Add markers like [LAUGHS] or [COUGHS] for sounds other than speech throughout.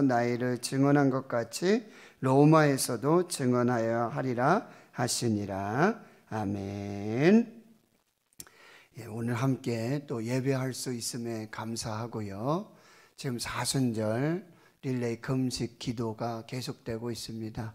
나이를 증언한 것 같이 로마에서도 증언하여 하리라 하시니라. 아멘. 예, 오늘 함께 또 예배할 수 있음에 감사하고요. 지금 사순절 릴레이 금식 기도가 계속되고 있습니다.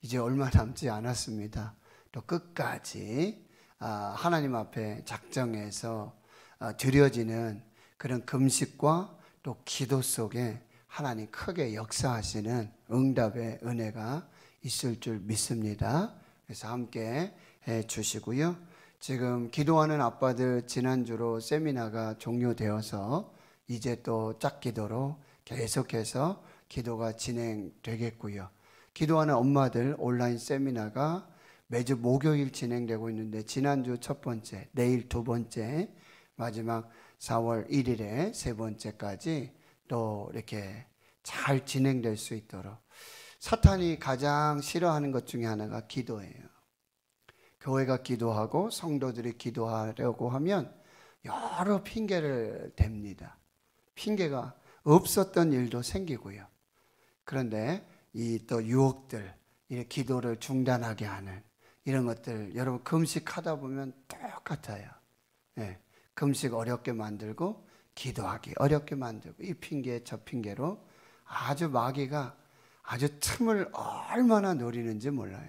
이제 얼마 남지 않았습니다. 또 끝까지 아, 하나님 앞에 작정해서 아, 드려지는 그런 금식과 또 기도 속에 하나님 크게 역사하시는 응답의 은혜가 있을 줄 믿습니다. 그래서 함께 해 주시고요. 지금 기도하는 아빠들 지난주로 세미나가 종료되어서 이제 또 짝기도로 계속해서 기도가 진행되겠고요. 기도하는 엄마들 온라인 세미나가 매주 목요일 진행되고 있는데 지난주 첫 번째, 내일 두 번째, 마지막 4월 1일에 세 번째까지 또 이렇게 잘 진행될 수 있도록 사탄이 가장 싫어하는 것 중에 하나가 기도예요. 교회가 기도하고 성도들이 기도하려고 하면 여러 핑계를 댑니다. 핑계가 없었던 일도 생기고요. 그런데 이 또 유혹들, 이 기도를 중단하게 하는 이런 것들 여러분 금식하다 보면 똑같아요. 예, 금식 어렵게 만들고 기도하기 어렵게 만들고 이 핑계 저 핑계로 아주 마귀가 아주 틈을 얼마나 노리는지 몰라요.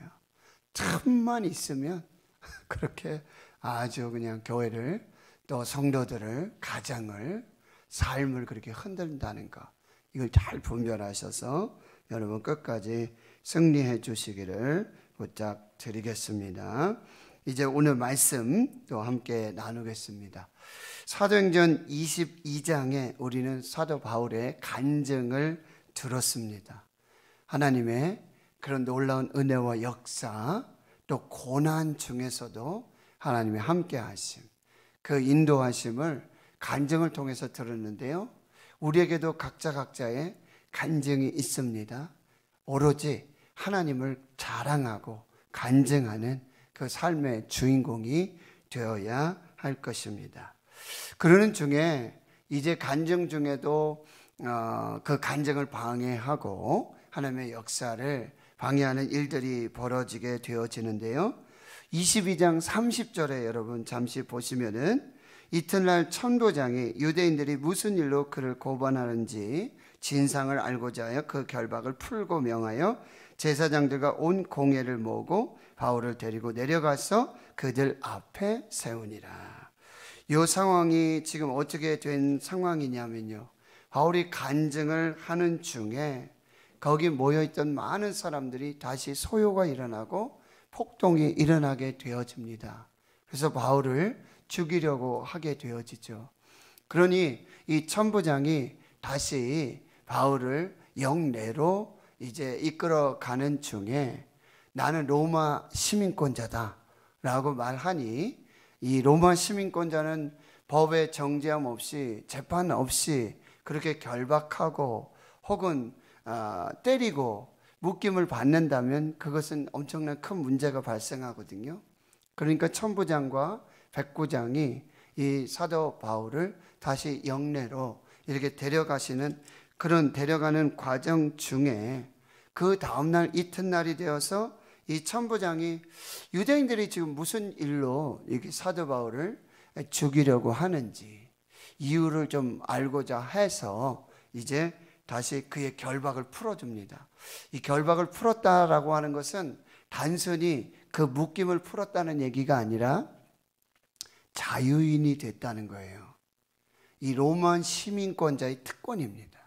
틈만 있으면 [LAUGHS] 그렇게 아주 그냥 교회를 또 성도들을 가정을 삶을 그렇게 흔든다는 것 이걸 잘 분별하셔서 여러분 끝까지 승리해 주시기를 부탁드리겠습니다. 이제 오늘 말씀 또 함께 나누겠습니다. 사도행전 22장에 우리는 사도 바울의 간증을 들었습니다. 하나님의 그런 놀라운 은혜와 역사 또 고난 중에서도 하나님의 함께 하심 그 인도하심을 간증을 통해서 들었는데요. 우리에게도 각자 각자의 간증이 있습니다. 오로지 하나님을 자랑하고 간증하는 그 삶의 주인공이 되어야 할 것입니다. 그러는 중에 이제 간증 중에도 어, 그 간증을 방해하고 하나님의 역사를 방해하는 일들이 벌어지게 되어지는데요. 22장 30절에 여러분 잠시 보시면은 이튿날 천부장이 유대인들이 무슨 일로 그를 고발하는지 진상을 알고자 하여 그 결박을 풀고 명하여 제사장들과 온 공회를 모으고 바울을 데리고 내려가서 그들 앞에 세우니라. 요 상황이 지금 어떻게 된 상황이냐면요. 바울이 간증을 하는 중에 거기 모여있던 많은 사람들이 다시 소요가 일어나고 폭동이 일어나게 되어집니다. 그래서 바울을 죽이려고 하게 되어지죠. 그러니 이 천부장이 다시 바울을 영내로 이제 이끌어가는 중에 나는 로마 시민권자다 라고 말하니 이 로마 시민권자는 법의 정지함 없이 재판 없이 그렇게 결박하고 혹은 어, 때리고 묶임을 받는다면 그것은 엄청난 큰 문제가 발생하거든요. 그러니까 천부장과 백부장이 이 사도 바울을 다시 영내로 이렇게 데려가시는 그런 데려가는 과정 중에 그 다음날 이튿날이 되어서 이 천부장이 유대인들이 지금 무슨 일로 이렇게 사도 바울을 죽이려고 하는지 이유를 좀 알고자 해서 이제 다시 그의 결박을 풀어줍니다. 이 결박을 풀었다라고 하는 것은 단순히 그 묶임을 풀었다는 얘기가 아니라 자유인이 됐다는 거예요. 이 로마 시민권자의 특권입니다.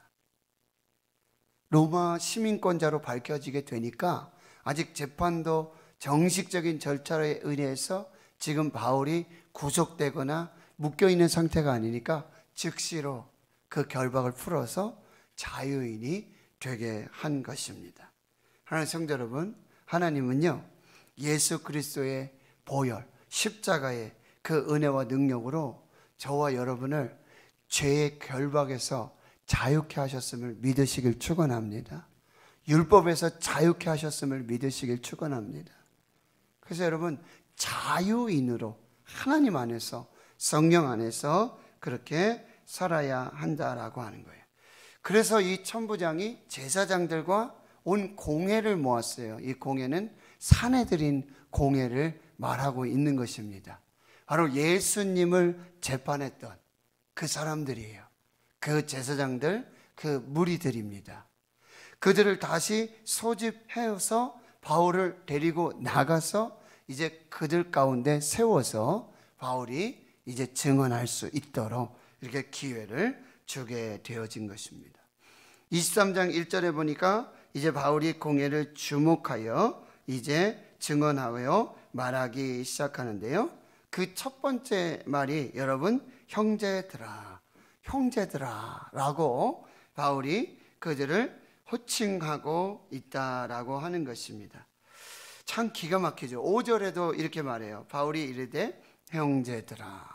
로마 시민권자로 밝혀지게 되니까 아직 재판도 정식적인 절차에 의해서 지금 바울이 구속되거나 묶여 있는 상태가 아니니까 즉시로 그 결박을 풀어서 자유인이 되게 한 것입니다. 하나님 성자 여러분, 하나님은요 예수 그리스도의 보혈 십자가의 그 은혜와 능력으로 저와 여러분을 죄의 결박에서 자유케 하셨음을 믿으시길 축원합니다. 율법에서 자유케 하셨음을 믿으시길 축원합니다. 그래서 여러분 자유인으로 하나님 안에서 성령 안에서 그렇게 살아야 한다라고 하는 거예요. 그래서 이 천부장이 제사장들과 온 공회를 모았어요. 이 공회는 산에 드린 공회를 말하고 있는 것입니다. 바로 예수님을 재판했던 그 사람들이에요. 그 제사장들, 그 무리들입니다. 그들을 다시 소집해서 바울을 데리고 나가서 이제 그들 가운데 세워서 바울이 이제 증언할 수 있도록 이렇게 기회를 주게 되어진 것입니다. 23장 1절에 보니까 이제 바울이 공예를 주목하여 이제 증언하여 말하기 시작하는데요. 그 첫 번째 말이 여러분 형제들아 형제들아라고 바울이 그들을 호칭하고 있다라고 하는 것입니다. 참 기가 막히죠. 5절에도 이렇게 말해요. 바울이 이르되 형제들아.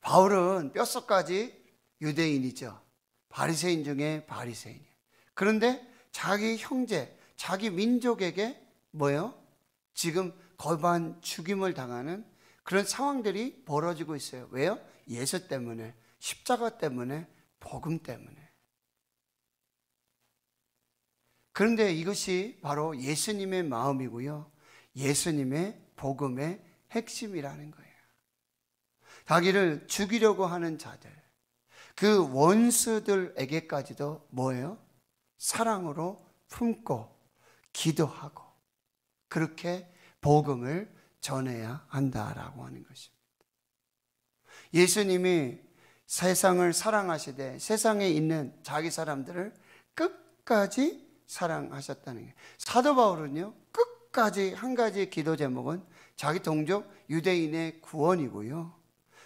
바울은 뼛속까지 유대인이죠. 바리새인 중에 바리새인. 이에요 그런데 자기 형제, 자기 민족에게 뭐요? 지금 거반 죽임을 당하는 그런 상황들이 벌어지고 있어요. 왜요? 예수 때문에, 십자가 때문에, 복음 때문에. 그런데 이것이 바로 예수님의 마음이고요. 예수님의 복음의 핵심이라는 거예요. 자기를 죽이려고 하는 자들, 그 원수들에게까지도 뭐예요? 사랑으로 품고 기도하고 그렇게 복음을 전해야 한다라고 하는 것입니다. 예수님이 세상을 사랑하시되 세상에 있는 자기 사람들을 끝까지 사랑하셨다는 게 사도 바울은요 끝까지 한 가지 기도 제목은 자기 동족 유대인의 구원이고요.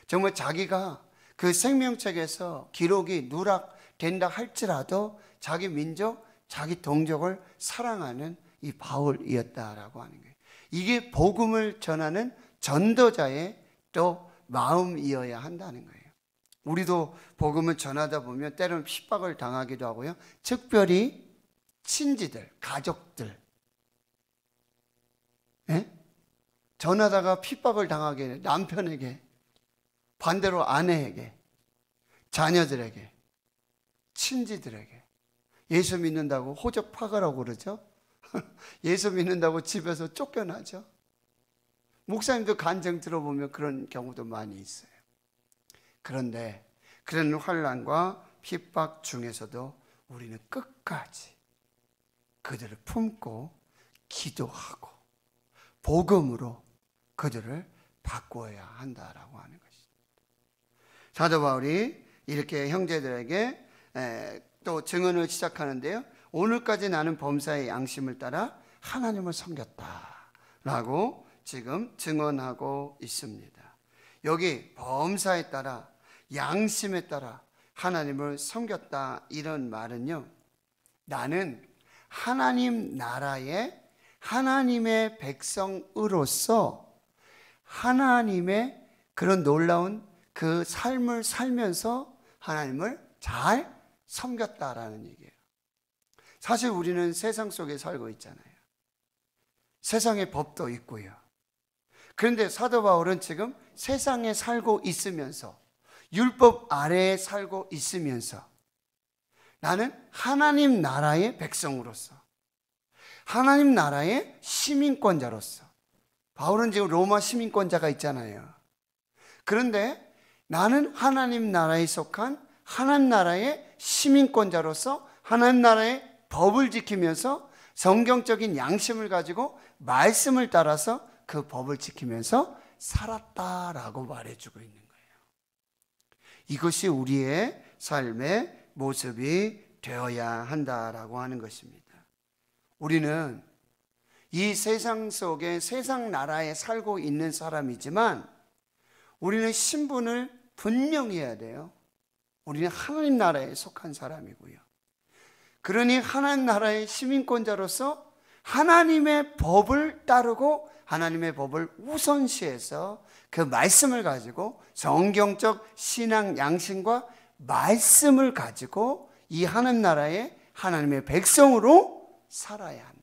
정말 자기가 그 생명책에서 기록이 누락된다 할지라도 자기 민족, 자기 동족을 사랑하는 이 바울이었다라고 하는 거예요. 이게 복음을 전하는 전도자의 또 마음이어야 한다는 거예요. 우리도 복음을 전하다 보면 때로는 핍박을 당하기도 하고요. 특별히 친지들, 가족들, 예? 전하다가 핍박을 당하게 남편에게 반대로 아내에게 자녀들에게 친지들에게 예수 믿는다고 호적파가라고 그러죠. [LAUGHS] 예수 믿는다고 집에서 쫓겨나죠. 목사님도 간증 들어보면 그런 경우도 많이 있어요. 그런데 그런 환란과 핍박 중에서도 우리는 끝까지 그들을 품고 기도하고 복음으로 그들을 바꾸어야 한다라고 하는 것입니다. 사도 바울이 이렇게 형제들에게 또 증언을 시작하는데요. 오늘까지 나는 범사의 양심을 따라 하나님을 섬겼다라고 지금 증언하고 있습니다. 여기 범사에 따라 양심에 따라 하나님을 섬겼다 이런 말은요. 나는 하나님 나라의 하나님의 백성으로서 하나님의 그런 놀라운 그 삶을 살면서 하나님을 잘 섬겼다라는 얘기예요. 사실 우리는 세상 속에 살고 있잖아요. 세상의 법도 있고요. 그런데 사도 바울은 지금 세상에 살고 있으면서 율법 아래에 살고 있으면서 나는 하나님 나라의 백성으로서 하나님 나라의 시민권자로서 바울은 지금 로마 시민권자가 있잖아요. 그런데 나는 하나님 나라에 속한 하나님 나라의 시민권자로서 하나님 나라의 법을 지키면서 성경적인 양심을 가지고 말씀을 따라서 그 법을 지키면서 살았다라고 말해주고 있는 거예요. 이것이 우리의 삶의 모습이 되어야 한다라고 하는 것입니다. 우리는 이 세상 속에 세상 나라에 살고 있는 사람이지만 우리는 신분을 분명히 해야 돼요. 우리는 하나님 나라에 속한 사람이고요. 그러니 하나님 나라의 시민권자로서 하나님의 법을 따르고 하나님의 법을 우선시해서 그 말씀을 가지고 성경적 신앙 양심과 말씀을 가지고 이 하나님 나라의 하나님의 백성으로 살아야 합니다.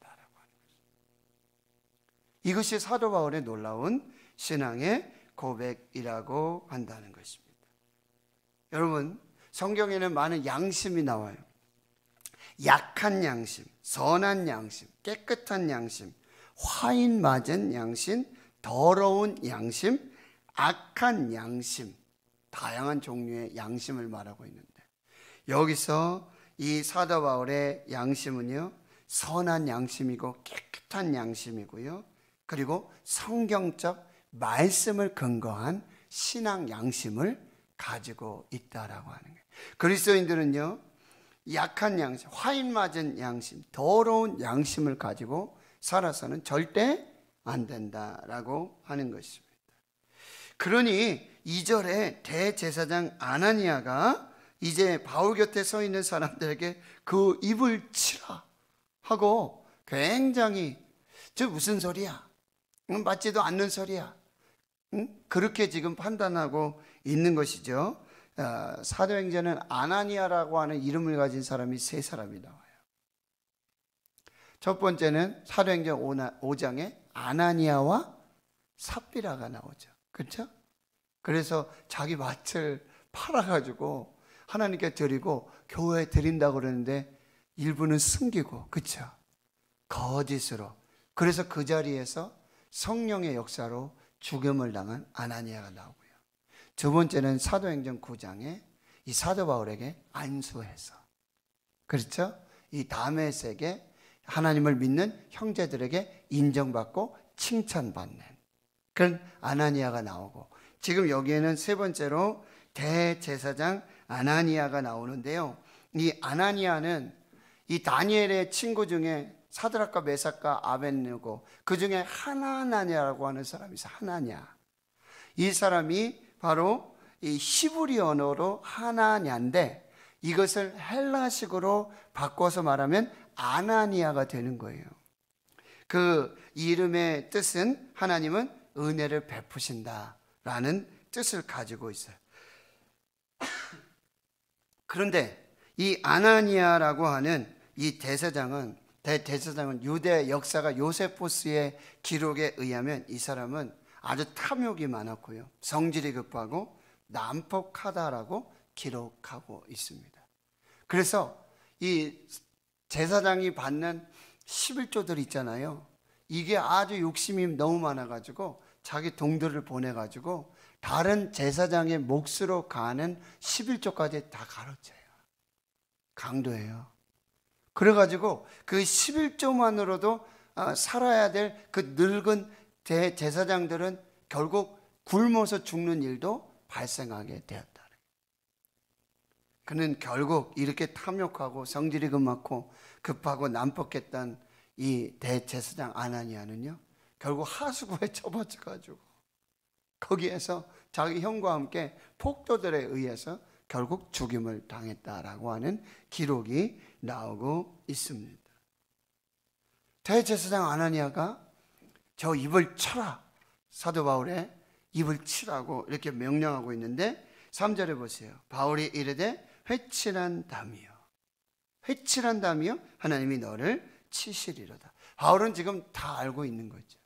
이것이 사도 바울의 놀라운 신앙의 고백이라고 한다는 것입니다. 여러분, 성경에는 많은 양심이 나와요. 약한 양심, 선한 양심, 깨끗한 양심, 화인 맞은 양심, 더러운 양심, 악한 양심, 다양한 종류의 양심을 말하고 있는데 여기서 이 사도 바울의 양심은요 선한 양심이고 깨끗한 양심이고요 그리고 성경적 말씀을 근거한 신앙 양심을 가지고 있다라고 하는 거예요. 그리스도인들은요. 약한 양심, 화인 맞은 양심, 더러운 양심을 가지고 살아서는 절대 안 된다라고 하는 것입니다. 그러니 2절에 대제사장 아나니아가 이제 바울 곁에 서 있는 사람들에게 그 입을 치라 하고 굉장히 저 무슨 소리야? 맞지도 않는 소리야. 그렇게 지금 판단하고 있는 것이죠. 아, 사도행전은 아나니아라고 하는 이름을 가진 사람이 세 사람이 나와요. 첫 번째는 사도행전 5장에 아나니아와 삽비라가 나오죠. 그렇죠? 그래서 자기 밭을 팔아가지고 하나님께 드리고 교회에 드린다고 그러는데 일부는 숨기고 그렇죠? 거짓으로. 그래서 그 자리에서 성령의 역사로 죽음을 당한 아나니아가 나오고요. 두 번째는 사도행전 9장에 이 사도 바울에게 안수해서 그렇죠? 이 다메섹에 하나님을 믿는 형제들에게 인정받고 칭찬받는 그런 아나니아가 나오고 지금 여기에는 세 번째로 대제사장 아나니아가 나오는데요. 이 아나니아는 이 다니엘의 친구 중에 사드락과 메사과 아벤느고 그 중에 하나냐라고 하는 사람이 하나냐. 이 사람이 바로 이 히브리 언어로 하나냐인데 이것을 헬라식으로 바꿔서 말하면 아나니아가 되는 거예요. 그 이름의 뜻은 하나님은 은혜를 베푸신다라는 뜻을 가지고 있어요. [COUGHS] 그런데 이 아나니아라고 하는 이 대사장은 대제사장은 유대 역사가 요세포스의 기록에 의하면 이 사람은 아주 탐욕이 많았고요. 성질이 급하고 난폭하다라고 기록하고 있습니다. 그래서 이 제사장이 받는 11조들 있잖아요. 이게 아주 욕심이 너무 많아가지고 자기 동들을 보내가지고 다른 제사장의 몫으로 가는 11조까지 다 가로채요. 강도예요. 그래가지고 그 11조만으로도 어, 살아야 될 그 늙은 대, 제사장들은 결국 굶어서 죽는 일도 발생하게 되었다. 그는 결국 이렇게 탐욕하고 성질이 금하고 급하고 난폭했던 이 대제사장 아나니아는요, 결국 하수구에 [LAUGHS] 접어가지고 거기에서 자기 형과 함께 폭도들에 의해서 결국 죽임을 당했다라고 하는 기록이 나오고 있습니다. 대제사장 아나니아가 저 입을 쳐라. 사도 바울의 입을 치라고 이렇게 명령하고 있는데 3절에 보세요. 바울이 이르되 회칠한 담이요. 회칠한 담이요. 하나님이 너를 치시리로다. 바울은 지금 다 알고 있는 거죠.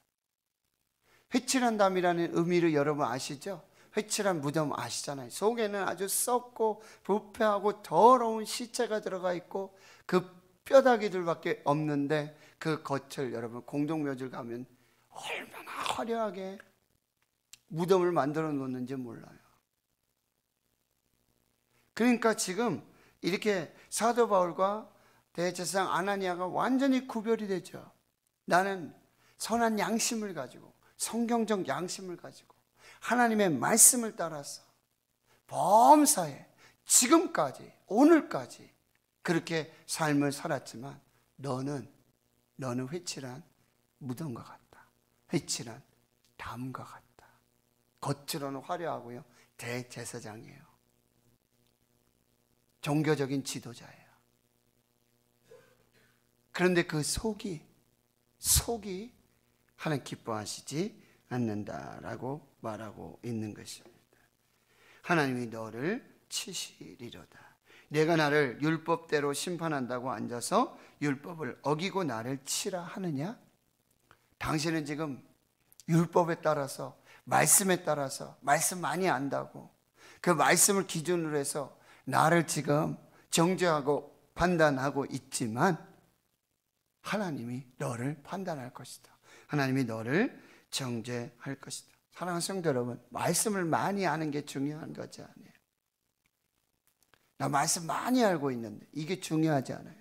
회칠한 담이라는 의미를 여러분 아시죠? 회칠한 무덤 아시잖아요. 속에는 아주 썩고 부패하고 더러운 시체가 들어가 있고 그 뼈다귀들밖에 없는데 그 겉을 여러분 공동묘지를 가면 얼마나 화려하게 무덤을 만들어 놓는지 몰라요. 그러니까 지금 이렇게 사도 바울과 대제사장 아나니아가 완전히 구별이 되죠. 나는 선한 양심을 가지고 성경적 양심을 가지고 하나님의 말씀을 따라서 범사에 지금까지 오늘까지 그렇게 삶을 살았지만 너는 너는 회칠한 무덤과 같다. 회칠한 담과 같다. 겉으로는 화려하고요. 대제사장이에요. 종교적인 지도자예요. 그런데 그 속이 속이 하나님 기뻐하시지 않는다라고 말하고 있는 것입니다. 하나님이 너를 치시리로다. 내가 나를 율법대로 심판한다고 앉아서 율법을 어기고 나를 치라 하느냐? 당신은 지금 율법에 따라서 말씀에 따라서 말씀 많이 안다고 그 말씀을 기준으로 해서 나를 지금 정죄하고 판단하고 있지만 하나님이 너를 판단할 것이다. 하나님이 너를 정죄할 것이다. 사랑하는 성도 여러분, 말씀을 많이 아는 게 중요한 것이 아요나 말씀 많이 알고 있는데 이게 중요하지 않아요.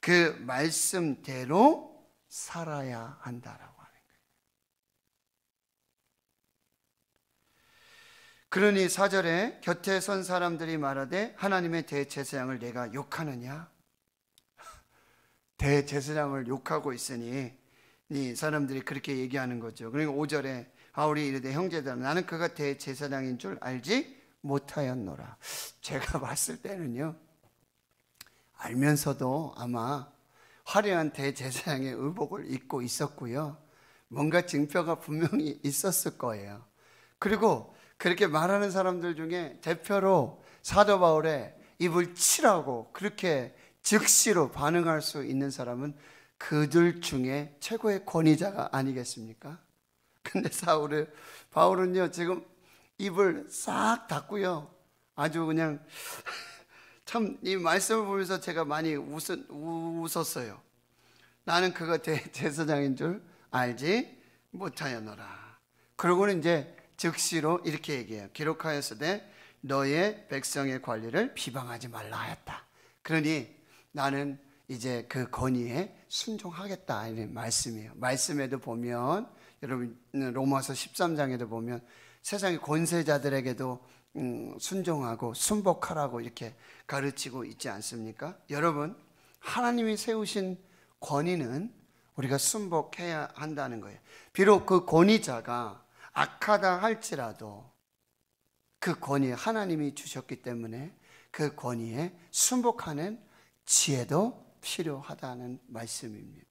그 말씀대로 살아야 한다라고 하는 거예요. 그러니 사절에 곁에 선 사람들이 말하되 하나님의 대제사장을 내가 욕하느냐? [LAUGHS] 대제사장을 욕하고 있으니 이 사람들이 그렇게 얘기하는 거죠. 그러니까 5절에 바울이 이르되 형제들 나는 그가 대제사장인 줄 알지 못하였노라. 제가 [LAUGHS] 봤을 때는요. 알면서도 아마 화려한 대제사장의 의복을 입고 있었고요. 뭔가 증표가 분명히 [LAUGHS] 있었을 거예요. 그리고 그렇게 말하는 사람들 중에 대표로 사도 바울의 입을 치라고 그렇게 즉시로 반응할 수 있는 사람은 그들 중에 최고의 권위자가 아니겠습니까? 근데 사울을 바울은요 지금 입을 싹 닫고요 아주 그냥 [LAUGHS] 참 이 말씀을 보면서 제가 많이 웃, 웃었어요. 나는 그거 대, 제사장인 줄 알지 못하였노라. 그러고는 이제 즉시로 이렇게 얘기해요. 기록하였으되 너의 백성의 관리를 비방하지 말라 하였다. 그러니 나는 이제 그권위에 순종하겠다 이런 말씀이에요. 말씀에도 보면 여러분 로마서 13장에도 보면 세상의 권세자들에게도 음, 순종하고 순복하라고 이렇게 가르치고 있지 않습니까? 여러분 하나님이 세우신 권위는 우리가 순복해야 한다는 거예요. 비록 그 권위자가 악하다 할지라도 그 권위 하나님이 주셨기 때문에 그 권위에 순복하는 지혜도 필요하다는 말씀입니다.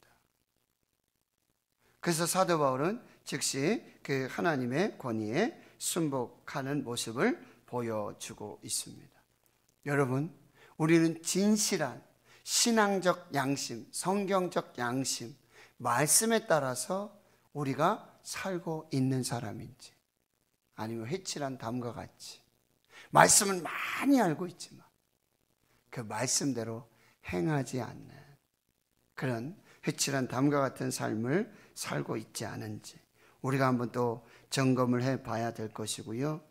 그래서 사도 바울은 즉시 그 하나님의 권위에 순복하는 모습을 보여주고 있습니다. 여러분, 우리는 진실한 신앙적 양심, 성경적 양심, 말씀에 따라서 우리가 살고 있는 사람인지, 아니면 회칠한 담과 같이, 말씀은 많이 알고 있지만, 그 말씀대로 행하지 않는 그런 회칠한 담과 같은 삶을 살고 있지 않은지 우리가 한번 또 점검을 해 봐야 될 것이고요.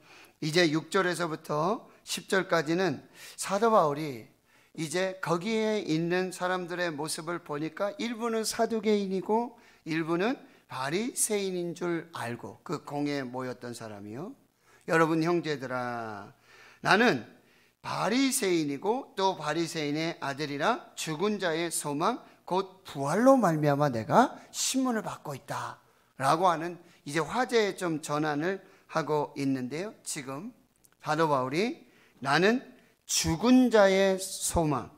이제 6절에서부터 10절까지는 사도 바울이 이제 거기에 있는 사람들의 모습을 보니까 일부는 사두개인이고 일부는 바리새인인 줄 알고 그 공에 모였던 사람이요. 여러분 형제들아 나는 바리새인이고 또 바리새인의 아들이라 죽은 자의 소망 곧 부활로 말미암아 내가 신문을 받고 있다라고 하는 이제 화제의 좀 전환을 하고 있는데요. 지금 사도 바울이 나는 죽은 자의 소망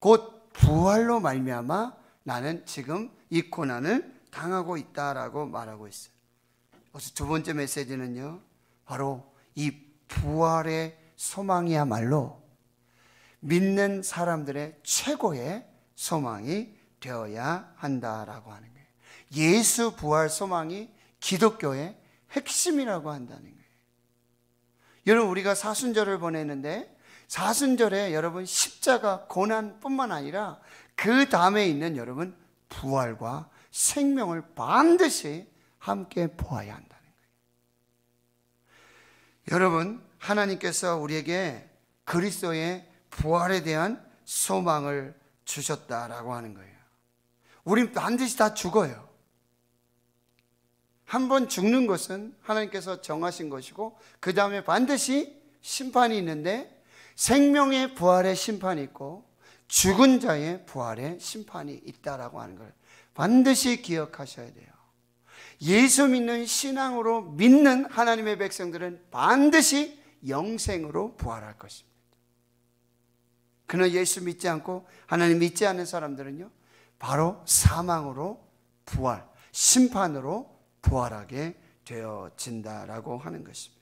곧 부활로 말미암아 나는 지금 이 고난을 당하고 있다라고 말하고 있어요. 그래서 두 번째 메시지는요. 바로 이 부활의 소망이야말로 믿는 사람들의 최고의 소망이 되어야 한다라고 하는 거예요. 예수 부활 소망이 기독교의 핵심이라고 한다는 거예요. 여러분, 우리가 사순절을 보내는데 사순절에 여러분 십자가 고난뿐만 아니라 그 다음에 있는 여러분 부활과 생명을 반드시 함께 보아야 한다는 거예요. 여러분, 하나님께서 우리에게 그리스도의 부활에 대한 소망을 주셨다라고 하는 거예요. 우린 반드시 다 죽어요. 한번 죽는 것은 하나님께서 정하신 것이고 그 다음에 반드시 심판이 있는데 생명의 부활의 심판이 있고 죽은 자의 부활의 심판이 있다라고 하는 걸 반드시 기억하셔야 돼요. 예수 믿는 신앙으로 믿는 하나님의 백성들은 반드시 영생으로 부활할 것입니다. 그러나 예수 믿지 않고 하나님 믿지 않는 사람들은요, 바로 사망으로 부활, 심판으로 부활하게 되어진다라고 하는 것입니다.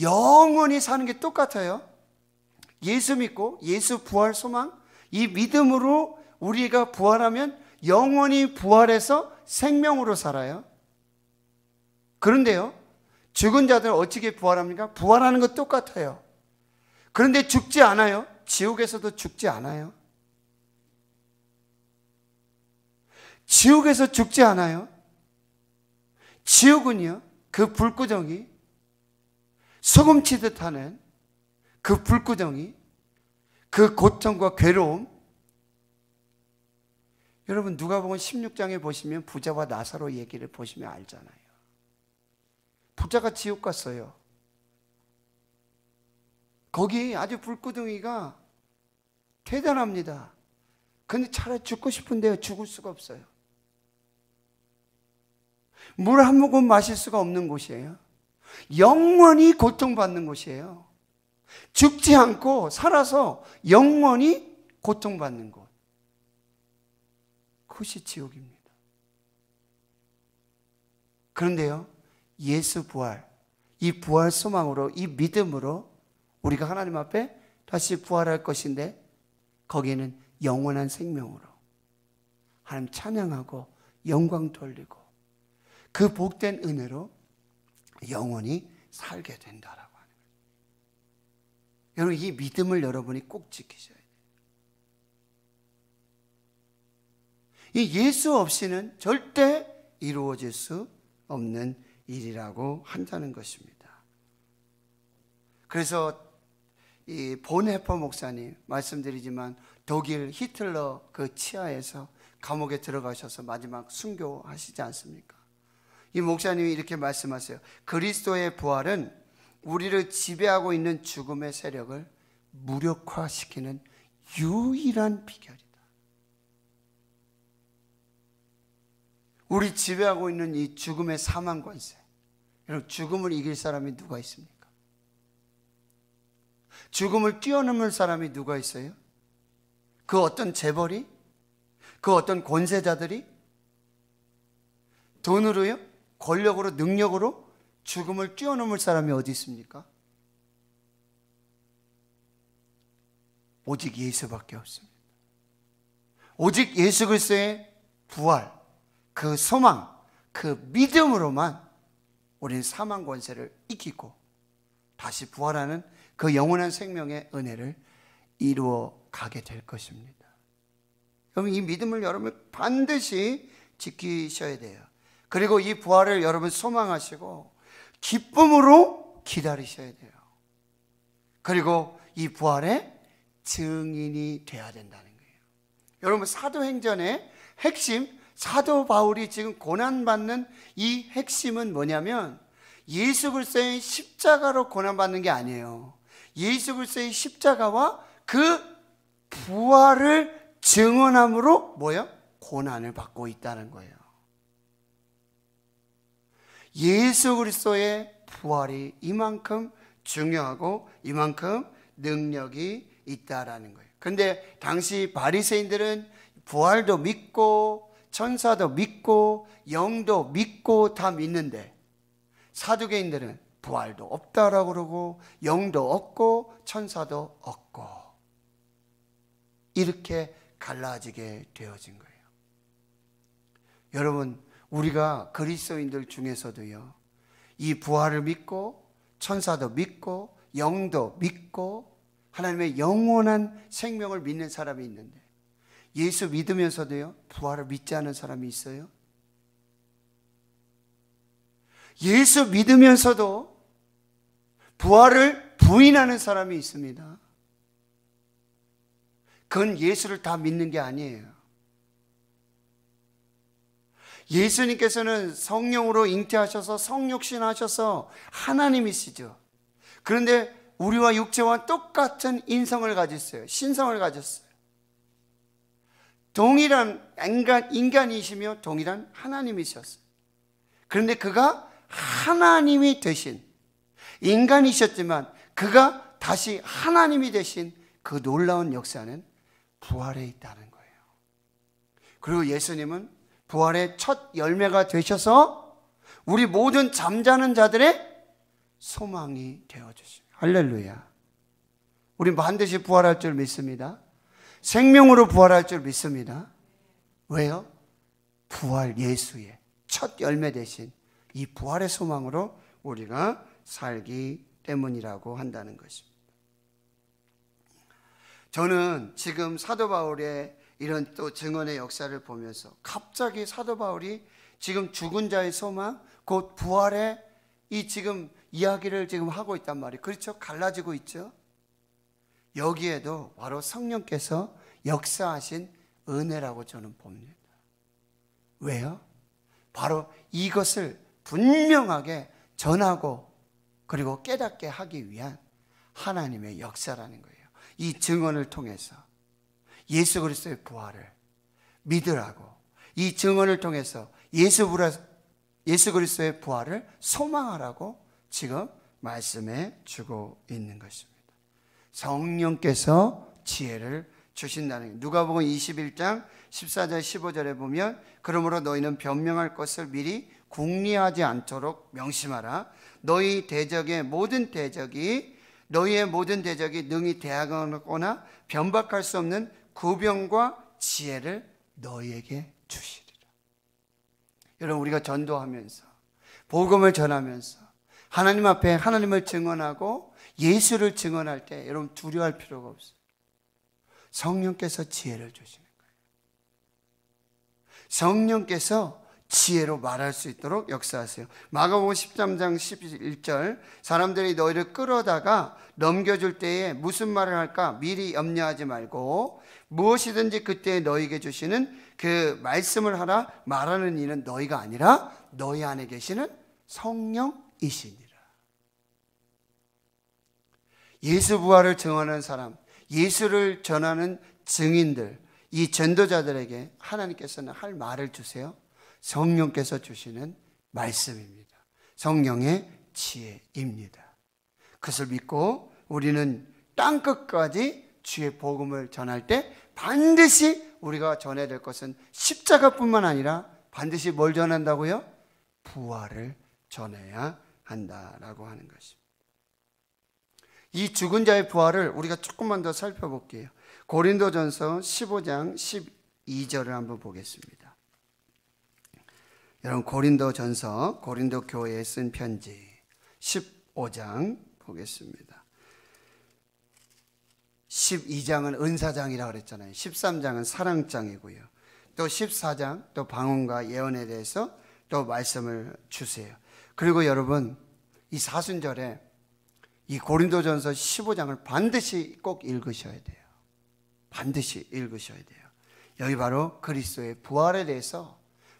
영원히 사는 게 똑같아요. 예수 믿고 예수 부활 소망, 이 믿음으로 우리가 부활하면 영원히 부활해서 생명으로 살아요. 그런데요, 죽은 자들은 어떻게 부활합니까? 부활하는 것 똑같아요. 그런데 죽지 않아요. 지옥에서도 죽지 않아요. 지옥에서 죽지 않아요. 지옥은요, 그 불구덩이, 소금치듯 하는 그 불구덩이, 그 고통과 괴로움. 여러분, 누가 보면 16장에 보시면 부자와 나사로 얘기를 보시면 알잖아요. 부자가 지옥 갔어요. 거기 아주 불구덩이가 대단합니다. 근데 차라리 죽고 싶은데요. 죽을 수가 없어요. 물 한 모금 마실 수가 없는 곳이에요. 영원히 고통받는 곳이에요. 죽지 않고 살아서 영원히 고통받는 곳. 그것이 지옥입니다. 그런데요, 예수 부활, 이 부활 소망으로, 이 믿음으로 우리가 하나님 앞에 다시 부활할 것인데 거기에는 영원한 생명으로 하나님 찬양하고 영광 돌리고 그 복된 은혜로 영원히 살게 된다라고 하는 거예요. 여러분 이 믿음을 여러분이 꼭 지키셔야 돼요. 이 예수 없이는 절대 이루어질 수 없는 일이라고 한다는 것입니다. 그래서 이 본헤퍼 목사님 말씀드리지만 독일 히틀러 그 치하에서 감옥에 들어가셔서 마지막 순교하시지 않습니까? 이 목사님이 이렇게 말씀하세요. 그리스도의 부활은 우리를 지배하고 있는 죽음의 세력을 무력화시키는 유일한 비결이다. 우리 지배하고 있는 이 죽음의 사망 권세. 여러분, 죽음을 이길 사람이 누가 있습니까? 죽음을 뛰어넘을 사람이 누가 있어요? 그 어떤 재벌이? 그 어떤 권세자들이? 돈으로요? 권력으로, 능력으로 죽음을 뛰어넘을 사람이 어디 있습니까? 오직 예수밖에 없습니다. 오직 예수 그리의 부활, 그 소망, 그 믿음으로만 우리는 사망 권세를 이기고 다시 부활하는 그 영원한 생명의 은혜를 이루어 가게 될 것입니다. 그럼 이 믿음을 여러분 반드시 지키셔야 돼요. 그리고 이 부활을 여러분 소망하시고 기쁨으로 기다리셔야 돼요. 그리고 이 부활의 증인이 돼야 된다는 거예요. 여러분 사도행전의 핵심 사도 바울이 지금 고난받는 이 핵심은 뭐냐면 예수 그리스도의 십자가로 고난받는 게 아니에요. 예수 그리스도의 십자가와 그 부활을 증언함으로 뭐요? 고난을 받고 있다는 거예요. 예수 그리스도의 부활이 이만큼 중요하고 이만큼 능력이 있다라는 거예요. 근데 당시 바리새인들은 부활도 믿고 천사도 믿고 영도 믿고 다 믿는데 사두개인들은 부활도 없다라고 그러고 영도 없고 천사도 없고 이렇게 갈라지게 되어진 거예요. 여러분 우리가 그리스도인들 중에서도요. 이 부활을 믿고 천사도 믿고 영도 믿고 하나님의 영원한 생명을 믿는 사람이 있는데 예수 믿으면서도요, 부활을 믿지 않은 사람이 있어요? 예수 믿으면서도 부활을 부인하는 사람이 있습니다. 그건 예수를 다 믿는 게 아니에요. 예수님께서는 성령으로 잉태하셔서 성육신 하셔서 하나님이시죠. 그런데 우리와 육체와 똑같은 인성을 가졌어요. 신성을 가졌어요. 동일한 인간, 인간이시며 동일한 하나님이셨어요. 그런데 그가 하나님이 되신 인간이셨지만 그가 다시 하나님이 되신 그 놀라운 역사는 부활에 있다는 거예요. 그리고 예수님은 부활의 첫 열매가 되셔서 우리 모든 잠자는 자들의 소망이 되어 주십니다. 할렐루야. 우리 반드시 부활할 줄 믿습니다. 생명으로 부활할 줄 믿습니다. 왜요? 부활 예수의 첫 열매 대신 이 부활의 소망으로 우리가 살기 때문이라고 한다는 것입니다. 저는 지금 사도 바울의 이런 또 증언의 역사를 보면서 갑자기 사도 바울이 지금 죽은 자의 소망, 곧 부활의 이 지금 이야기를 지금 하고 있단 말이에요. 그렇죠? 갈라지고 있죠? 여기에도 바로 성령께서 역사하신 은혜라고 저는 봅니다. 왜요? 바로 이것을 분명하게 전하고 그리고 깨닫게 하기 위한 하나님의 역사라는 거예요. 이 증언을 통해서 예수 그리스도의 부활을 믿으라고 이 증언을 통해서 예수 예수 그리스도의 부활을 소망하라고 지금 말씀해 주고 있는 것입니다. 성령께서 지혜를 주신다는 거예요. 누가복음 21장 14절 15절에 보면 그러므로 너희는 변명할 것을 미리 궁리하지 않도록 명심하라. 너희 대적의 모든 대적이 너희의 모든 대적이 능히 대항하거나 변박할 수 없는 구병과 지혜를 너희에게 주시리라. 여러분 우리가 전도하면서 복음을 전하면서 하나님 앞에 하나님을 증언하고 예수를 증언할 때 여러분 두려워할 필요가 없어요. 성령께서 지혜를 주시는 거예요. 성령께서 지혜로 말할 수 있도록 역사하세요. 마가복음 13장 11절 사람들이 너희를 끌어다가 넘겨줄 때에 무슨 말을 할까 미리 염려하지 말고 무엇이든지 그때 너희에게 주시는 그 말씀을 하라 말하는 이는 너희가 아니라 너희 안에 계시는 성령이시니 예수 부활을 증언하는 사람, 예수를 전하는 증인들, 이 전도자들에게 하나님께서는 할 말을 주세요. 성령께서 주시는 말씀입니다. 성령의 지혜입니다. 그것을 믿고 우리는 땅 끝까지 주의 복음을 전할 때 반드시 우리가 전해야 될 것은 십자가뿐만 아니라 반드시 뭘 전한다고요? 부활을 전해야 한다라고 하는 것입니다. 이 죽은 자의 부활을 우리가 조금만 더 살펴볼게요. 고린도전서 15장 12절을 한번 보겠습니다. 여러분 고린도전서 고린도 교회에 쓴 편지 15장 보겠습니다. 12장은 은사장이라고 그랬잖아요. 13장은 사랑장이고요. 또 14장 또 방언과 예언에 대해서 또 말씀을 주세요. 그리고 여러분 이 사순절에 이 고린도전서 15장을 반드시 꼭 읽으셔야 돼요. 반드시 읽으셔야 돼요. 여기 바로 그리스도의 부활에 대해서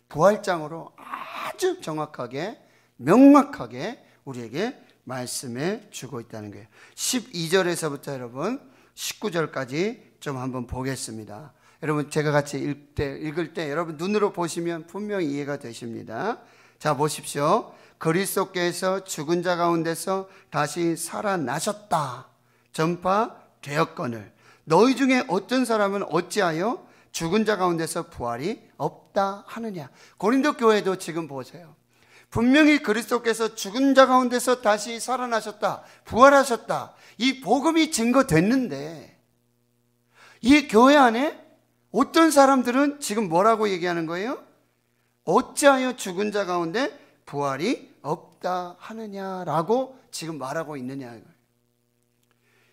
부활장으로 아주 정확하게 명확하게 우리에게 말씀해 주고 있다는 거예요. 12절에서부터 여러분 19절까지 좀 한번 보겠습니다. 여러분 제가 같이 읽 때, 읽을 때 여러분 눈으로 보시면 분명히 이해가 되십니다. 자 보십시오. 그리스도께서 죽은 자 가운데서 다시 살아나셨다. 전파되었거늘 너희 중에 어떤 사람은 어찌하여 죽은 자 가운데서 부활이 없다 하느냐. 고린도 교회도 지금 보세요. 분명히 그리스도께서 죽은 자 가운데서 다시 살아나셨다. 부활하셨다. 이 복음이 증거됐는데 이 교회 안에 어떤 사람들은 지금 뭐라고 얘기하는 거예요? 어찌하여 죽은 자 가운데 부활이 없다 하느냐라고 지금 말하고 있느냐.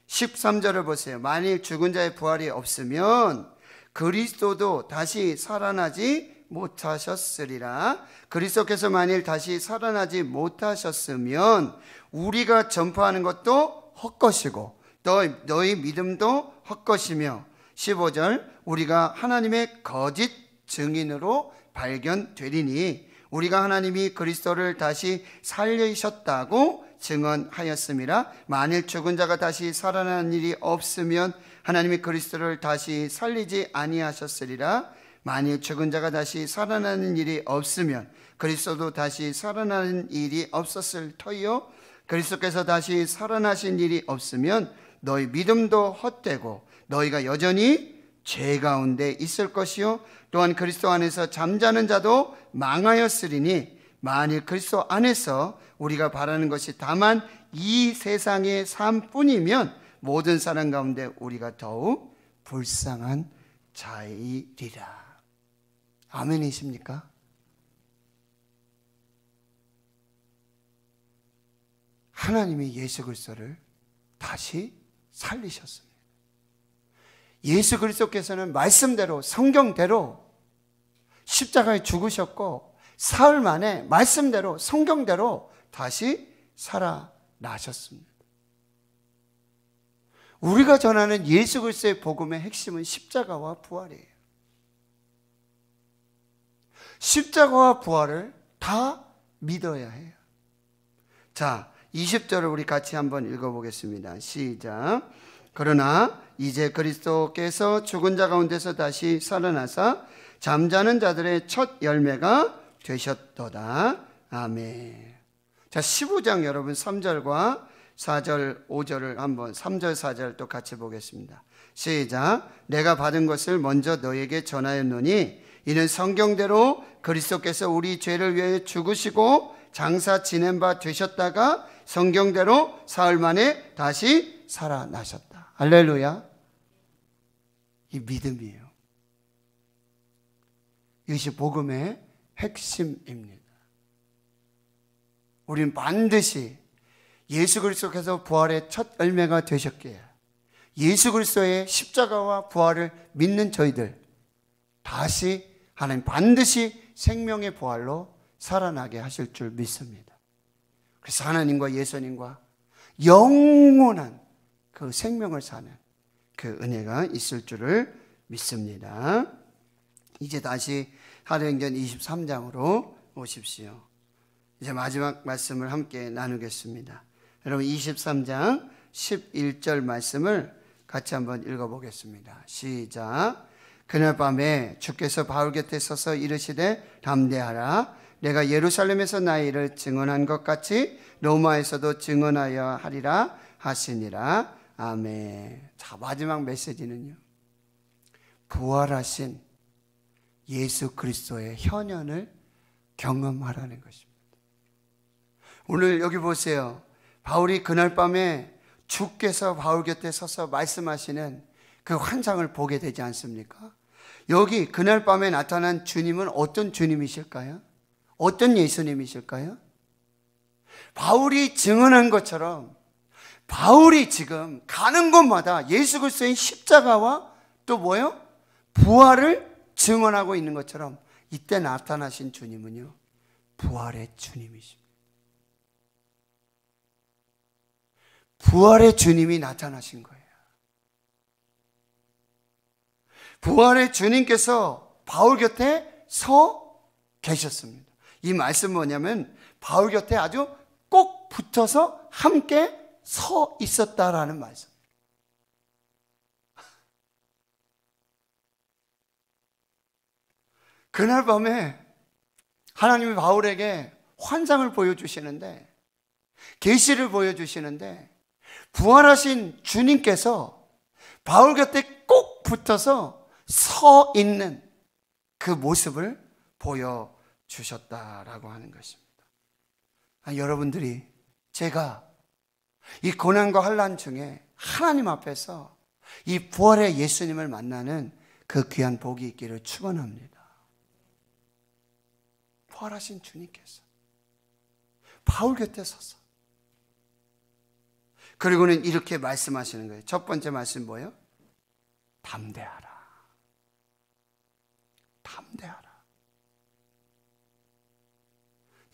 13절을 보세요. 만일 죽은 자의 부활이 없으면 그리스도도 다시 살아나지 못하셨으리라. 그리스도께서 만일 다시 살아나지 못하셨으면 우리가 전파하는 것도 헛것이고 너희, 너희 믿음도 헛것이며 15절 우리가 하나님의 거짓 증인으로 발견되리니 우리가 하나님이 그리스도를 다시 살리셨다고 증언하였습이라 만일 죽은 자가 다시 살아난 일이 없으면 하나님이 그리스도를 다시 살리지 아니하셨으리라 만일 죽은 자가 다시 살아나는 일이 없으면 그리스도도 다시 살아나는 일이 없었을 터이요 그리스도께서 다시 살아나신 일이 없으면 너희 믿음도 헛되고 너희가 여전히 죄 가운데 있을 것이요 또한 그리스도 안에서 잠자는 자도 망하였으리니 만일 그리스도 안에서 우리가 바라는 것이 다만 이 세상의 삶뿐이면 모든 사람 가운데 우리가 더욱 불쌍한 자이리라. 아멘이십니까? 하나님이 예수 그리스도를 다시 살리셨습니다. 예수 그리스도께서는 말씀대로 성경대로 십자가에 죽으셨고 사흘 만에 말씀대로 성경대로 다시 살아나셨습니다. 우리가 전하는 예수 그리스도의 복음의 핵심은 십자가와 부활이에요. 십자가와 부활을 다 믿어야 해요. 자, 20절을 우리 같이 한번 읽어보겠습니다. 시작. 그러나 이제 그리스도께서 죽은 자 가운데서 다시 살아나서 잠자는 자들의 첫 열매가 되셨도다. 아멘. 자, 15장 여러분 3절과 4절, 5절을 한번 3절, 4절 또 같이 보겠습니다. 시작. 내가 받은 것을 먼저 너에게 전하였노니 이는 성경대로 그리스도께서 우리 죄를 위해 죽으시고 장사 지낸 바 되셨다가 성경대로 사흘 만에 다시 살아나셨다. 할렐루야. 이 믿음이에요. 이것이 복음의 핵심입니다. 우리는 반드시 예수 그리스도께서 부활의 첫 열매가 되셨기에 예수 그리스도의 십자가와 부활을 믿는 저희들 다시 하나님 반드시 생명의 부활로 살아나게 하실 줄 믿습니다. 그래서 하나님과 예수님과 영원한 그 생명을 사는 그 은혜가 있을 줄을 믿습니다. 이제 다시 사도행전 23장으로 오십시오. 이제 마지막 말씀을 함께 나누겠습니다. 여러분 23장 11절 말씀을 같이 한번 읽어보겠습니다. 시작. 그날 밤에 주께서 바울 곁에 서서 이르시되 담대하라. 내가 예루살렘에서 나의 일을 증언한 것 같이 로마에서도 증언하여 하리라 하시니라. 아멘. 자, 마지막 메시지는요. 부활하신 예수 그리스도의 현현을 경험하라는 것입니다. 오늘 여기 보세요. 바울이 그날 밤에 주께서 바울 곁에 서서 말씀하시는 그 환상을 보게 되지 않습니까? 여기 그날 밤에 나타난 주님은 어떤 주님이실까요? 어떤 예수님이실까요? 바울이 증언한 것처럼 바울이 지금 가는 곳마다 예수 그리스도의 십자가와 또 뭐요? 부활을 증언하고 있는 것처럼 이때 나타나신 주님은요. 부활의 주님이십니다. 부활의 주님이 나타나신 거예요. 부활의 주님께서 바울 곁에 서 계셨습니다. 이말씀 뭐냐면 바울 곁에 아주 꼭 붙어서 함께 서 있었다라는 말씀. 그날 밤에 하나님이 바울에게 환상을 보여주시는데 계시를 보여주시는데 부활하신 주님께서 바울 곁에 꼭 붙어서 서 있는 그 모습을 보여주셨다라고 하는 것입니다. 아, 여러분들이 제가 이 고난과 환란 중에 하나님 앞에서 이 부활의 예수님을 만나는 그 귀한 복이 있기를 축원합니다. 부활하신 주님께서 바울 곁에 서서 그리고는 이렇게 말씀하시는 거예요. 첫 번째 말씀 뭐예요? 담대하라. 담대하라.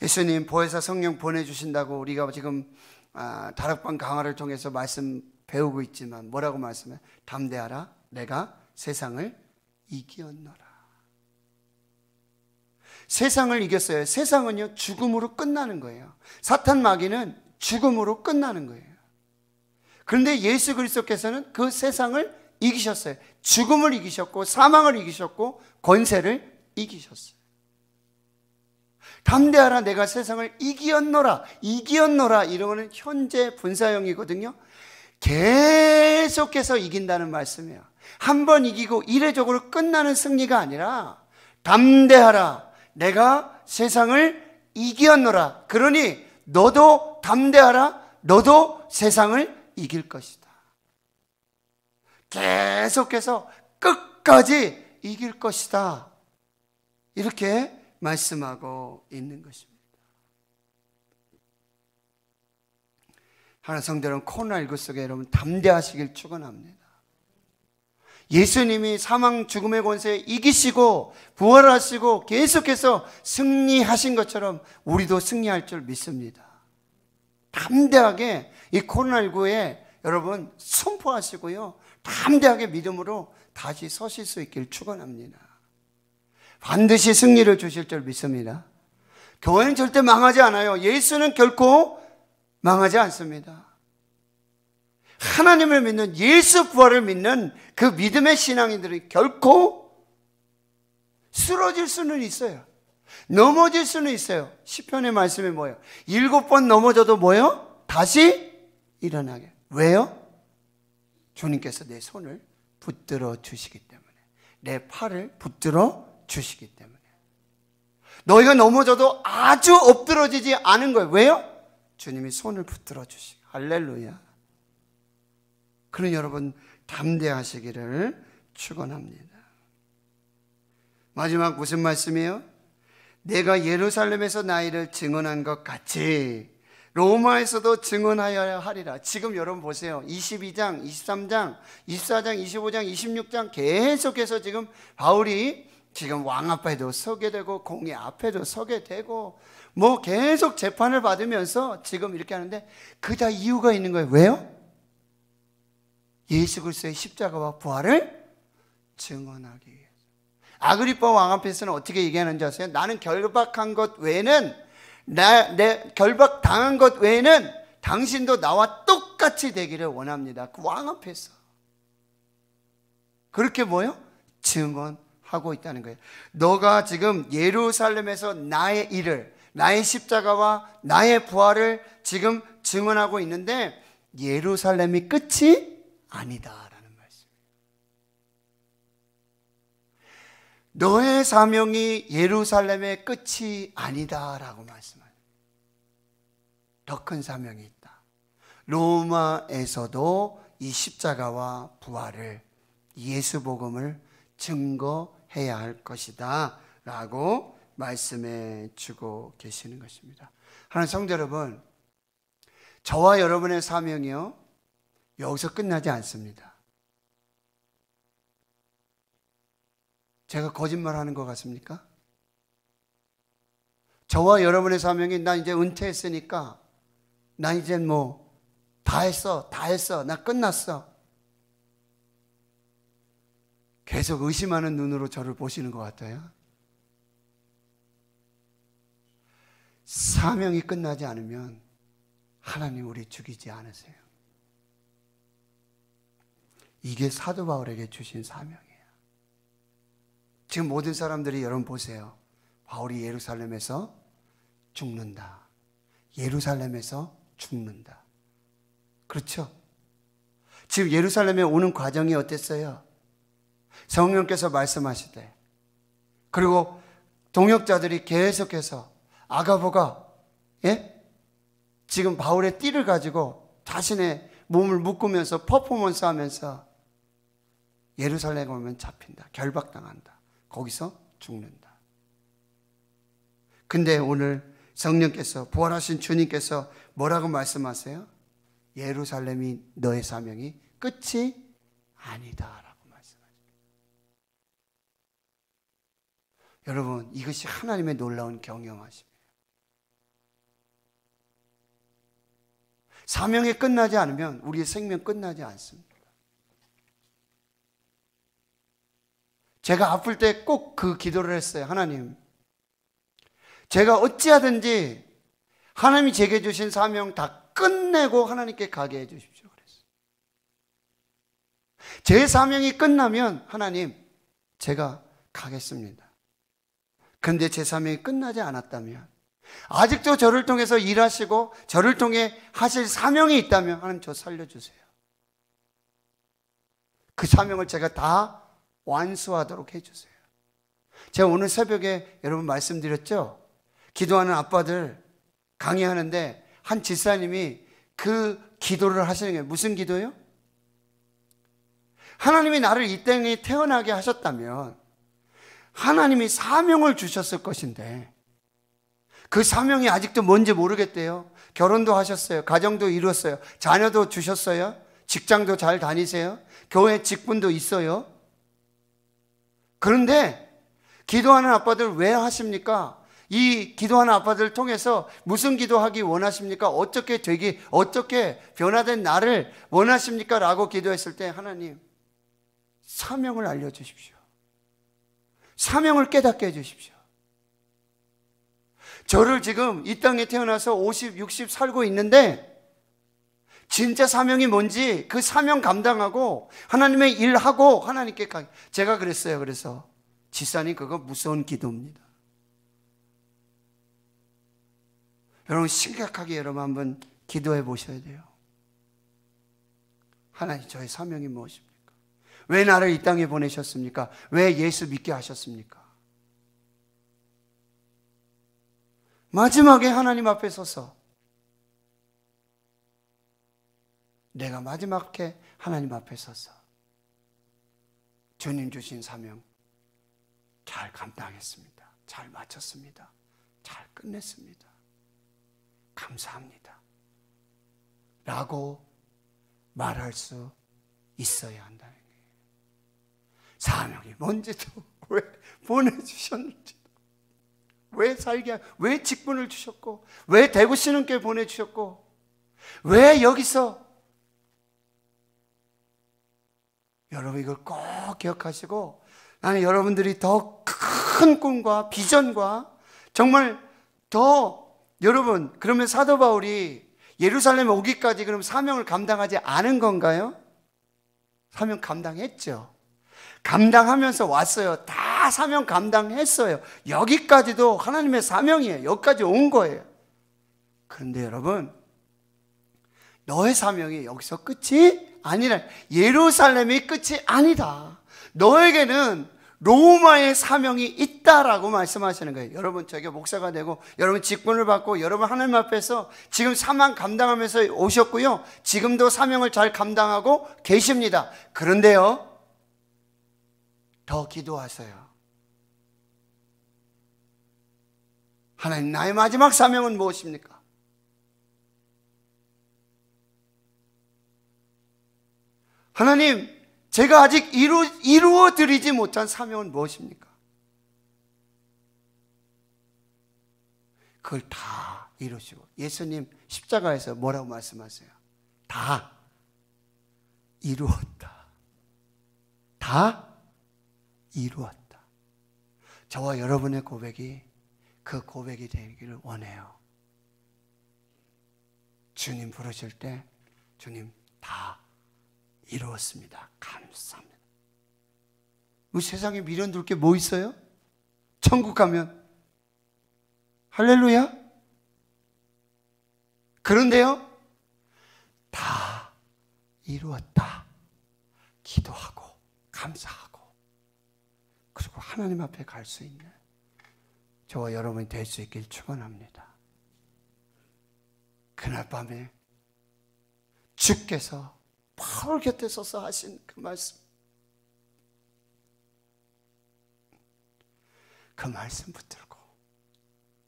예수님 보혜사 성령 보내주신다고 우리가 지금 아, 다락방 강화를 통해서 말씀 배우고 있지만 뭐라고 말씀해? 담대하라. 내가 세상을 이기었노라. 세상을 이겼어요. 세상은요, 죽음으로 끝나는 거예요. 사탄 마귀는 죽음으로 끝나는 거예요. 그런데 예수 그리스도께서는 그 세상을 이기셨어요. 죽음을 이기셨고, 사망을 이기셨고, 권세를 이기셨어요. 담대하라 내가 세상을 이기었노라 이기었노라 이러는 현재 분사형이거든요. 계속해서 이긴다는 말씀이에요. 한 번 이기고 이례적으로 끝나는 승리가 아니라 담대하라 내가 세상을 이기었노라. 그러니 너도 담대하라 너도 세상을 이길 것이다. 계속해서 끝까지 이길 것이다. 이렇게 말씀하고 있는 것입니다. 하나 성들은 코로나19 속에 여러분 담대하시길 축원합니다. 예수님이 사망 죽음의 권세 이기시고 부활하시고 계속해서 승리하신 것처럼 우리도 승리할 줄 믿습니다. 담대하게 이 코로나19에 여러분 선포하시고요. 담대하게 믿음으로 다시 서실 수 있길 축원합니다. 반드시 승리를 주실 줄 믿습니다. 교회는 절대 망하지 않아요. 예수는 결코 망하지 않습니다. 하나님을 믿는 예수 부활을 믿는 그 믿음의 신앙인들이 결코 쓰러질 수는 있어요. 넘어질 수는 있어요. 시편의 말씀이 뭐예요? 일곱 번 넘어져도 뭐예요? 다시 일어나게. 왜요? 주님께서 내 손을 붙들어 주시기 때문에 내 팔을 붙들어 주시기 때문에. 너희가 넘어져도 아주 엎드러지지 않은 거예요. 왜요? 주님이 손을 붙들어 주시고. 할렐루야. 그런 여러분 담대하시기를 축원합니다. 마지막 무슨 말씀이에요? 내가 예루살렘에서 나이를 증언한 것 같이 로마에서도 증언하여야 하리라. 지금 여러분 보세요. 22장, 23장, 24장, 25장, 26장 계속해서 지금 바울이 지금 왕 앞에도 서게 되고 공의 앞에도 서게 되고 뭐 계속 재판을 받으면서 지금 이렇게 하는데 그다 이유가 있는 거예요. 왜요? 예수 그리스도의 십자가와 부활을 증언하기 위해서. 아그리파 왕 앞에서는 어떻게 얘기하는지 아세요? 나는 결박한 것 외에는 나, 내 결박 당한 것 외에는 당신도 나와 똑같이 되기를 원합니다. 그 왕 앞에서 그렇게 뭐요? 증언 하고 있다는 거예요. 너가 지금 예루살렘에서 나의 일을, 나의 십자가와 나의 부활을 지금 증언하고 있는데 예루살렘이 끝이 아니다 너의 사명이 예루살렘의 끝이 아니다라고 말씀하요 더큰 사명이 있다. 로마에서도 이 십자가와 부활을 예수 복음을 증거 해야 할 것이다. 라고 말씀해 주고 계시는 것입니다. 하나님 성도 여러분, 저와 여러분의 사명이요. 여기서 끝나지 않습니다. 제가 거짓말 하는 것 같습니까? 저와 여러분의 사명이 나 이제 은퇴했으니까 나 이제 뭐 다 했어, 다 했어, 나 끝났어. 계속 의심하는 눈으로 저를 보시는 것 같아요. 사명이 끝나지 않으면 하나님 우리 죽이지 않으세요. 이게 사도 바울에게 주신 사명이에요. 지금 모든 사람들이 여러분 보세요. 바울이 예루살렘에서 죽는다. 예루살렘에서 죽는다. 그렇죠? 지금 예루살렘에 오는 과정이 어땠어요? 성령께서 말씀하시되 그리고 동역자들이 계속해서 아가보가 예? 지금 바울의 띠를 가지고 자신의 몸을 묶으면서 퍼포먼스 하면서 예루살렘 에 오면 잡힌다. 결박당한다. 거기서 죽는다. 근데 오늘 성령께서 부활하신 주님께서 뭐라고 말씀하세요? 예루살렘이 너의 사명이 끝이 아니다라고. 여러분, 이것이 하나님의 놀라운 경영하심. 사명에 끝나지 않으면 우리의 생명 끝나지 않습니다. 제가 아플 때 꼭 그 기도를 했어요. 하나님. 제가 어찌하든지 하나님이 제게 주신 사명 다 끝내고 하나님께 가게 해 주십시오. 제 사명이 끝나면 하나님, 제가 가겠습니다. 근데 제 삶이 끝나지 않았다면 아직도 저를 통해서 일하시고 저를 통해 하실 사명이 있다면 하나님 저 살려주세요. 그 사명을 제가 다 완수하도록 해주세요. 제가 오늘 새벽에 여러분 말씀드렸죠? 기도하는 아빠들 강의하는데 한 집사님이 그 기도를 하시는 게 무슨 기도요? 하나님이 나를 이 땅에 태어나게 하셨다면 하나님이 사명을 주셨을 것인데 그 사명이 아직도 뭔지 모르겠대요. 결혼도 하셨어요. 가정도 이뤘어요. 자녀도 주셨어요. 직장도 잘 다니세요. 교회 직분도 있어요. 그런데 기도하는 아빠들 왜 하십니까? 이 기도하는 아빠들 통해서 무슨 기도하기 원하십니까? 어떻게 되기, 어떻게 변화된 나를 원하십니까? 라고 기도했을 때 하나님, 사명을 알려주십시오. 사명을 깨닫게 해주십시오. 저를 지금 이 땅에 태어나서 50, 60 살고 있는데 진짜 사명이 뭔지 그 사명 감당하고 하나님의 일하고 하나님께 가. 제가 그랬어요. 그래서 지사님 그거 무서운 기도입니다. 여러분 심각하게 여러분 한번 기도해 보셔야 돼요. 하나님 저의 사명이 무엇입니까? 왜 나를 이 땅에 보내셨습니까? 왜 예수 믿게 하셨습니까? 마지막에 하나님 앞에 서서 내가 마지막에 하나님 앞에 서서 주님 주신 사명 잘 감당했습니다. 잘 마쳤습니다. 잘 끝냈습니다. 감사합니다. 라고 말할 수 있어야 한다는 사명이 뭔지도 [LAUGHS] 왜 보내주셨는지 왜 살게 왜 직분을 주셨고 왜 대구 신흥교 보내주셨고 왜 여기서 여러분 이걸 꼭 기억하시고 나는 여러분들이 더 큰 꿈과 비전과 정말 더 여러분 그러면 사도 바울이 예루살렘에 오기까지 그럼 사명을 감당하지 않은 건가요? 사명 감당했죠. 감당하면서 왔어요. 다 사명 감당했어요. 여기까지도 하나님의 사명이에요. 여기까지 온 거예요. 그런데 여러분, 너의 사명이 여기서 끝이 아니라 예루살렘이 끝이 아니다. 너에게는 로마의 사명이 있다라고 말씀하시는 거예요. 여러분 저게 목사가 되고 여러분 직분을 받고 여러분 하나님 앞에서 지금 사망 감당하면서 오셨고요. 지금도 사명을 잘 감당하고 계십니다. 그런데요. 더 기도하세요. 하나님, 나의 마지막 사명은 무엇입니까? 하나님, 제가 아직 이루, 이루어 드리지 못한 사명은 무엇입니까? 그걸 다 이루시고, 예수님 십자가에서 뭐라고 말씀하세요? 다 이루었다. 다 이루었다. 저와 여러분의 고백이 그 고백이 되기를 원해요. 주님 부르실 때 주님 다 이루었습니다. 감사합니다. 뭐 세상에 미련 둘게 뭐 있어요? 천국 가면 할렐루야. 그런데요. 다 이루었다. 기도하고 감사하고 그리고 하나님 앞에 갈 수 있는 저와 여러분이 될 수 있길 축원합니다. 그날 밤에 주께서 바울 곁에 서서 하신 그 말씀 그 말씀 붙들고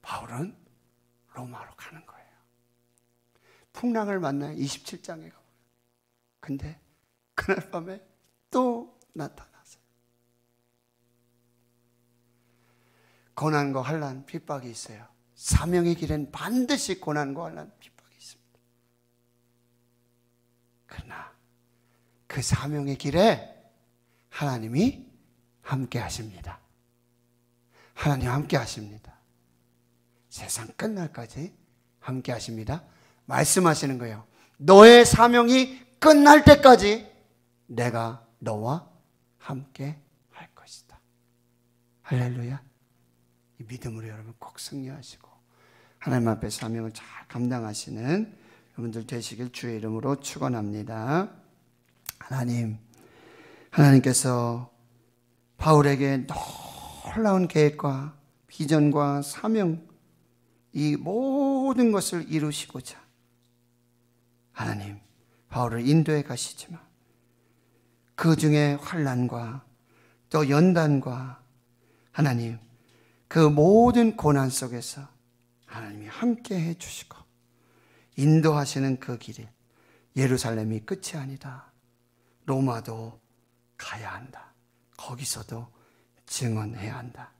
바울은 로마로 가는 거예요. 풍랑을 만나 27장에 가보 근데 그날 밤에 또나타 고난과 환란, 핍박이 있어요. 사명의 길엔 반드시 고난과 환란, 핍박이 있습니다. 그러나 그 사명의 길에 하나님이 함께 하십니다. 하나님 함께 하십니다. 세상 끝날까지 함께 하십니다. 말씀하시는 거예요. 너의 사명이 끝날 때까지 내가 너와 함께 할 것이다. 할렐루야. 이 믿음으로 여러분 꼭 승리하시고 하나님 앞에 사명을 잘 감당하시는 여러분들 되시길 주의 이름으로 축원합니다. 하나님, 하나님께서 바울에게 놀라운 계획과 비전과 사명 이 모든 것을 이루시고자 하나님 바울을 인도해 가시지만 그 중에 환란과 또 연단과 하나님 그 모든 고난 속에서 하나님이 함께 해 주시고 인도하시는 그 길이 예루살렘이 끝이 아니다. 로마도 가야 한다. 거기서도 증언해야 한다.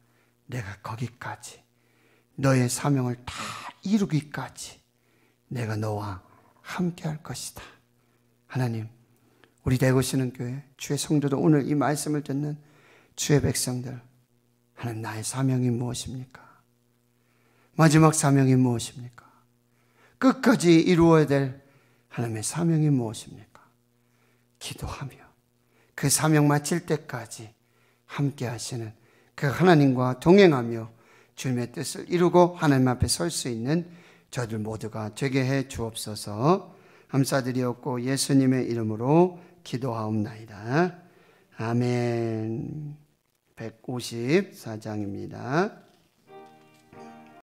내가 거기까지 너의 사명을 다 이루기까지 내가 너와 함께 할 것이다. 하나님, 우리 대구시는 교회 주의 성도도 오늘 이 말씀을 듣는 주의 백성들 하는 나의 사명이 무엇입니까? 마지막 사명이 무엇입니까? 끝까지 이루어야 될 하나님의 사명이 무엇입니까? 기도하며 그 사명 마칠 때까지 함께 하시는 그 하나님과 동행하며 주님의 뜻을 이루고 하나님 앞에 설 수 있는 저들 모두가 되게 해 주옵소서 감사드리었고 예수님의 이름으로 기도하옵나이다. 아멘. 154장입니다.